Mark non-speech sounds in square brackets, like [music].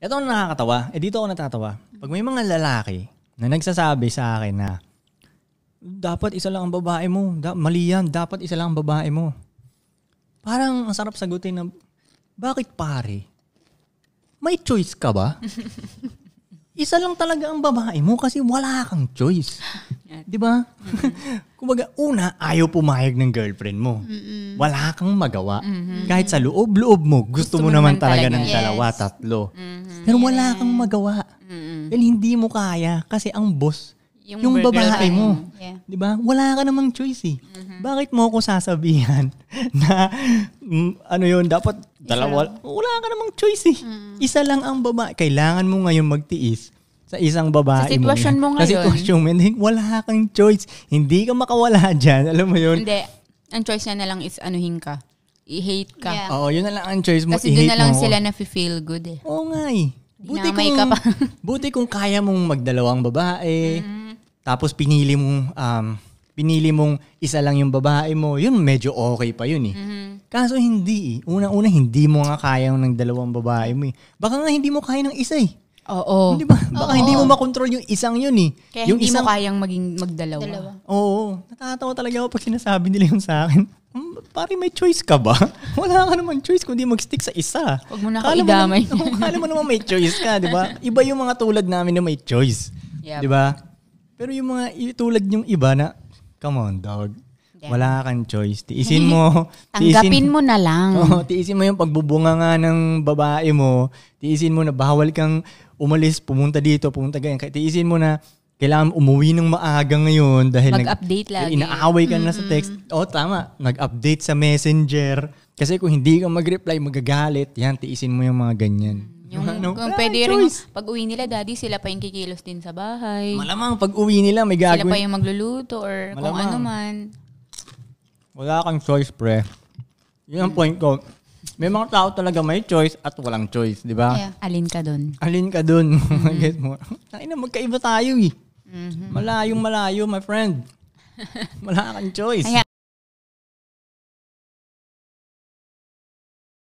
Ito ang nakakatawa. Eh, dito ako natatawa. Pag may mga lalaki na nagsasabi sa akin na dapat isa lang ang babae mo. Da- mali yan. Dapat isa lang ang babae mo. Parang ang sarap sagutin na, bakit pare? May choice ka ba? [laughs] isa lang talaga ang babae mo kasi wala kang choice. Di ba? Mm-hmm. [laughs] Kumbaga, una, ayaw pumayag ng girlfriend mo. Mm-mm. Wala kang magawa. Mm-hmm. Kahit sa loob-loob mo, gusto, gusto mo naman, talaga, talaga ng yes. dalawa, tatlo. Mm. Pero yeah. wala kang magawa. Mm-mm. Dahil hindi mo kaya kasi ang boss, yung, yung babae mo. Yeah. 'Di ba? Wala ka namang choice eh. Mm-hmm. Bakit mo ako sasabihan [laughs] na mm, ano 'yun, dapat dalawa. Wala ka namang choice eh. Mm. Isa lang ang babae. Kailangan mo ngayon magtiis sa isang babae sa sitwasyon mo, yan. mo ngayon. Sa sitwasyon mo, wala kang choice. Hindi ka makawala [laughs] dyan. Alam mo yun? Hindi. Ang choice niya na lang is anuhin ka. I-hate ka. Yeah. Oo, yun na lang ang choice mo. Kasi doon na lang sila na feel good eh. Oo nga eh. Buti Dinamay kung, ka pa. [laughs] buti kung kaya mong magdalawang babae, mm-hmm. tapos pinili mong, um, pinili mong isa lang yung babae mo, yun medyo okay pa yun eh. Mm-hmm. Kaso hindi eh. una una hindi mo nga kaya ng dalawang babae mo eh. Baka nga hindi mo kaya ng isa eh. Oo. Hindi ba? [laughs] Baka Oo. hindi mo makontrol yung isang yun eh. Kaya yung hindi isang... mo kayang maging magdalawa. Dalawa. Oo. Natatawa talaga ako pag sinasabi nila yung sa akin. Mm, pare, may choice ka ba? [laughs] Wala ka naman choice kundi mag-stick sa isa. Huwag mo na ako idamay. Mo naman, [laughs] kala mo naman may choice ka, di ba? Iba yung mga tulad namin na may choice. Yep. Di ba? Pero yung mga tulad yung iba na, come on dog, Yeah. Wala kang choice. Tiisin mo. [laughs] Tanggapin tiisin, mo na lang. Oo, oh, tiisin mo yung pagbubunga nga ng babae mo. Tiisin mo na bawal kang umalis, pumunta dito, pumunta ganyan. Tiisin mo na kailangan umuwi ng maaga ngayon dahil Mag-update nag, eh, lagi. inaaway ka mm-hmm. na sa text. oh, tama, nag-update sa messenger. Kasi kung hindi ka mag-reply, magagalit. Yan, tiisin mo yung mga ganyan. Mm. Yung, ano? kung pwede rin, pag uwi nila, daddy, sila pa yung kikilos din sa bahay. Malamang, pag uwi nila, may gagawin. Sila pa yung magluluto or Malamang. kung ano man. Wala kang choice, pre. Yun ang point ko. May mga tao talaga may choice at walang choice, di ba? Yeah. Alin ka dun? Alin ka dun? Mm-hmm. Guess [laughs] mo. Ay magkaiba tayo eh. Mm-hmm. Malayong malayo, my friend. Wala kang choice. Kaya